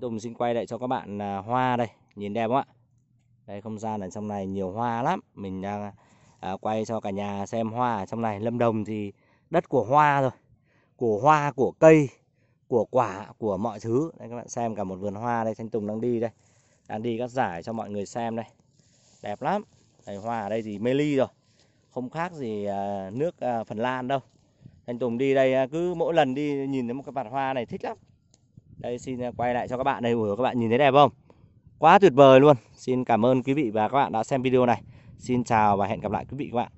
Tùng xin quay lại cho các bạn à, hoa đây, nhìn đẹp quá. Đây không gian ở trong này nhiều hoa lắm, mình đang à, quay cho cả nhà xem hoa ở trong này. Lâm Đồng thì đất của hoa rồi, của hoa, của cây, của quả, của mọi thứ. Đây các bạn xem cả một vườn hoa đây, Thanh Tùng đang đi đây, đang đi các giải cho mọi người xem đây, đẹp lắm. Đây hoa ở đây thì mê ly rồi, không khác gì à, nước à, Phần Lan đâu. Thanh Tùng đi đây cứ mỗi lần đi nhìn thấy một cái bạt hoa này thích lắm đây xin quay lại cho các bạn đây ủa các bạn nhìn thấy đẹp không quá tuyệt vời luôn xin cảm ơn quý vị và các bạn đã xem video này xin chào và hẹn gặp lại quý vị các bạn